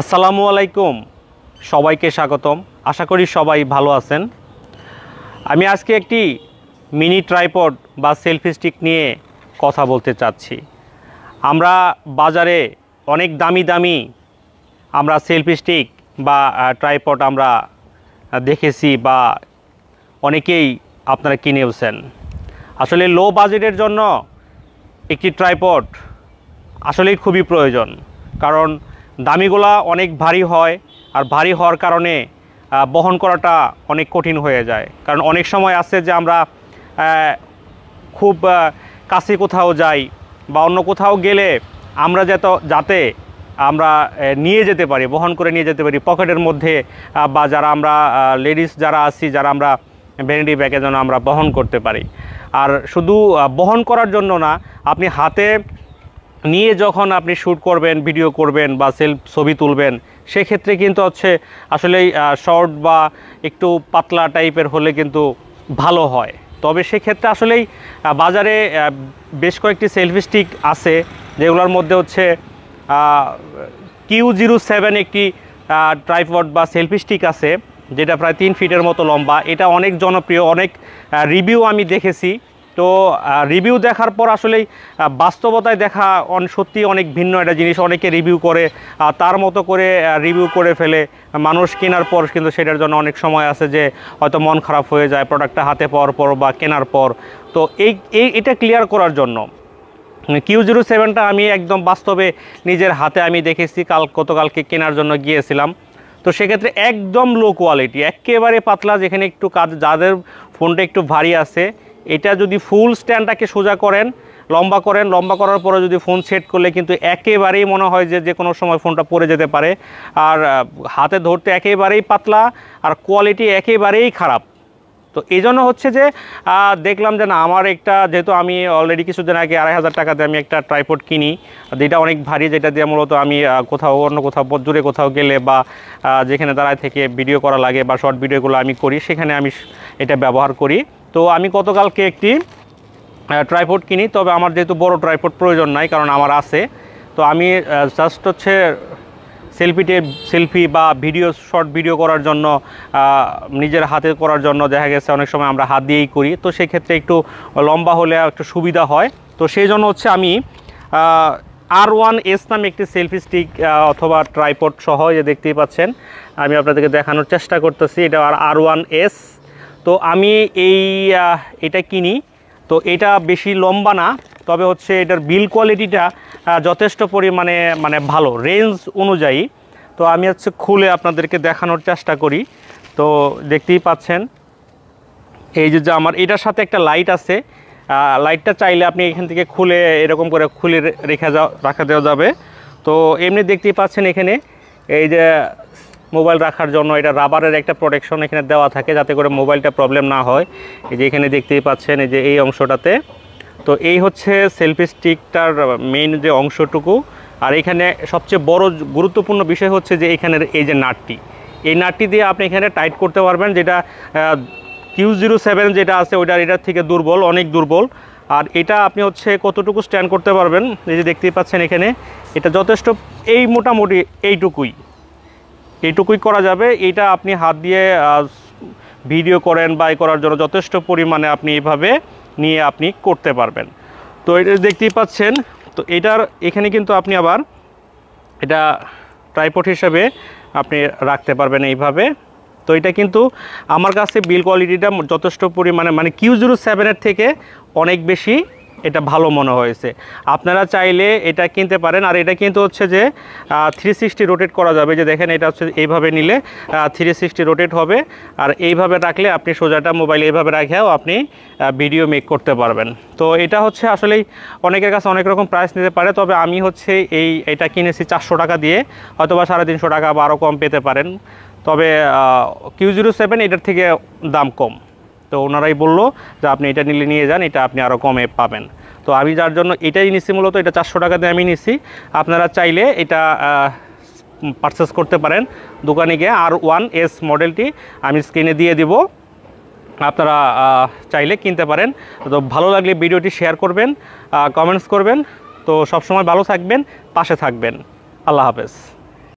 আসসালামু আলাইকুম সবাইকে স্বাগতম আশা করি সবাই ভালো আছেন আমি আজকে একটি মিনি ট্রাইপড বা সেলফি স্টিক নিয়ে কথা বলতে চাচ্ছি আমরা বাজারে অনেক দামি দামি আমরা সেলফি স্টিক বা ট্রাইপড আমরা দেখেছি বা অনেকেই আপনারা কিনেওছেন আসলে লো বাজেটের জন্য একটি ট্রাইপড আসলেই খুবই প্রয়োজন কারণ দামিগুলা অনেক ভারী হয় আর ভারী হওয়ার কারণে বহন করাটা অনেক কঠিন হয়ে যায় কারণ অনেক সময় আছে যে আমরা খুব কাছে কোথাও যাই বা অন্য কোথাও গেলে আমরা যাতে যাতে আমরা নিয়ে যেতে পারি বহন করে নিয়ে যেতে পারি পকেটের মধ্যে বা যারা আমরা লেডিস যারা আছি যারা আমরা ভ্যানিটি ব্যাগে যেন আমরা বহন করতে পারি আর শুধু বহন করার জন্য না আপনি হাতে নিয়ে যখন আপনি শ্যুট করবেন ভিডিও করবেন বা সেলফ ছবি তুলবেন সেক্ষেত্রে কিন্তু হচ্ছে আসলে শর্ট বা একটু পাতলা টাইপের হলে কিন্তু ভালো হয় তবে সেক্ষেত্রে আসলেই বাজারে বেশ কয়েকটি সেলফি স্টিক আছে যেগুলোর মধ্যে হচ্ছে কিউ জিরো সেভেন একটি ট্রাইপড বা সেলফি স্টিক আছে যেটা প্রায় তিন ফিটের মতো লম্বা এটা অনেক জনপ্রিয় অনেক রিভিউ আমি দেখেছি তো রিভিউ দেখার পর আসলেই বাস্তবতায় দেখা অন সত্যি অনেক ভিন্ন একটা জিনিস অনেকে রিভিউ করে তার মতো করে রিভিউ করে ফেলে মানুষ কেনার পর কিন্তু সেটার জন্য অনেক সময় আছে যে হয়তো মন খারাপ হয়ে যায় প্রোডাক্টটা হাতে পাওয়ার পর বা কেনার পর তো এই এটা ক্লিয়ার করার জন্য কিউ জিরো সেভেনটা আমি একদম বাস্তবে নিজের হাতে আমি দেখেছি কাল গতকালকে কেনার জন্য গিয়েছিলাম তো সেক্ষেত্রে একদম লো কোয়ালিটি একেবারে পাতলা যেখানে একটু কাজ যাদের ফোনটা একটু ভারী আছে এটা যদি ফুল স্ট্যান্ডটাকে সোজা করেন লম্বা করেন লম্বা করার পরে যদি ফোন সেট করলে কিন্তু একেবারেই মনে হয় যে যে কোনো সময় ফোনটা পড়ে যেতে পারে আর হাতে ধরতে একেবারেই পাতলা আর কোয়ালিটি একেবারেই খারাপ তো এই জন্য হচ্ছে যে দেখলাম যে না আমার একটা যেহেতু আমি অলরেডি কিছুদিন আগে আড়াই হাজার টাকাতে আমি একটা ট্রাইপড কিনি যেটা অনেক ভারী যেটা দিয়ে মূলত আমি কোথাও অন্য কোথাও দূরে কোথাও গেলে বা যেখানে দাঁড়ায় থেকে ভিডিও করা লাগে বা শর্ট ভিডিওগুলো আমি করি সেখানে আমি এটা ব্যবহার করি তো আমি গতকালকে একটি ট্রাইপোড কিনি তবে আমার যেহেতু বড় ট্রাইপোড প্রয়োজন নাই কারণ আমার আছে তো আমি জাস্ট হচ্ছে সেলফিতে সেলফি বা ভিডিও শর্ট ভিডিও করার জন্য নিজের হাতে করার জন্য দেখা গেছে অনেক সময় আমরা হাত দিয়েই করি তো সেক্ষেত্রে একটু লম্বা হলে একটু সুবিধা হয় তো সেই জন্য হচ্ছে আমি আর ওয়ান এস নামে একটি সেলফি স্টিক অথবা ট্রাইপড সহ যে দেখতেই পাচ্ছেন আমি আপনাদেরকে দেখানোর চেষ্টা করতেছি এটা আর আর ওয়ান এস তো আমি এই এটা কিনি তো এটা বেশি লম্বা না তবে হচ্ছে এটার বিল কোয়ালিটিটা যথেষ্ট পরিমাণে মানে ভালো রেঞ্জ অনুযায়ী তো আমি হচ্ছে খুলে আপনাদেরকে দেখানোর চেষ্টা করি তো দেখতেই পাচ্ছেন এই যে আমার এটার সাথে একটা লাইট আছে লাইটটা চাইলে আপনি এখান থেকে খুলে এরকম করে খুলে রেখে যা রাখা দেওয়া যাবে তো এমনি দেখতেই পাচ্ছেন এখানে এই যে মোবাইল রাখার জন্য এটা রাবারের একটা প্রোটেকশন এখানে দেওয়া থাকে যাতে করে মোবাইলটা প্রবলেম না হয় এই যে এখানে দেখতেই পাচ্ছেন এই যে এই অংশটাতে তো এই হচ্ছে সেলফি স্টিকটার মেইন যে অংশটুকু আর এখানে সবচেয়ে বড় গুরুত্বপূর্ণ বিষয় হচ্ছে যে এখানের এই যে নাটটি এই নাটটি দিয়ে আপনি এখানে টাইট করতে পারবেন যেটা কিউ জিরো সেভেন যেটা আছে ওইটার এটার থেকে দুর্বল অনেক দুর্বল আর এটা আপনি হচ্ছে কতটুকু স্ট্যান্ড করতে পারবেন এই যে দেখতেই পাচ্ছেন এখানে এটা যথেষ্ট এই মোটামুটি এইটুকুই এইটুকুই করা যাবে এটা আপনি হাত দিয়ে ভিডিও করেন বা করার জন্য যথেষ্ট পরিমাণে আপনি এভাবে নিয়ে আপনি করতে পারবেন তো এটা দেখতেই পাচ্ছেন তো এটার এখানে কিন্তু আপনি আবার এটা ট্রাইপোর্ট হিসেবে আপনি রাখতে পারবেন এইভাবে তো এটা কিন্তু আমার কাছে বিল কোয়ালিটিটা যথেষ্ট পরিমাণে মানে কিউ জিরো সেভেনের থেকে অনেক বেশি এটা ভালো মনে হয়েছে আপনারা চাইলে এটা কিনতে পারেন আর এটা কিন্তু হচ্ছে যে থ্রি সিক্সটি রোটেট করা যাবে যে দেখেন এটা হচ্ছে এইভাবে নিলে থ্রি সিক্সটি রোটেট হবে আর এইভাবে রাখলে আপনি সোজাটা মোবাইল এইভাবে রাখেও আপনি ভিডিও মেক করতে পারবেন তো এটা হচ্ছে আসলেই অনেকের কাছে অনেক রকম প্রাইস নিতে পারে তবে আমি হচ্ছে এই এটা কিনেছি চারশো টাকা দিয়ে হয়তোবা সাড়ে তিনশো টাকা বা আরও কম পেতে পারেন তবে কিউ জিরো সেভেন এটার থেকে দাম কম তো ওনারাই বললো যে আপনি এটা নিলে নিয়ে যান এটা আপনি আরও কমে পাবেন তো আমি যার জন্য এটাই নিছি মূলত এটা চারশো টাকা দিয়ে আমি নিছি আপনারা চাইলে এটা পারচেস করতে পারেন দোকানে গিয়ে আর ওয়ান এস মডেলটি আমি স্ক্রিনে দিয়ে দিব আপনারা চাইলে কিনতে পারেন তো ভালো লাগলে ভিডিওটি শেয়ার করবেন কমেন্টস করবেন তো সবসময় ভালো থাকবেন পাশে থাকবেন আল্লাহ হাফেজ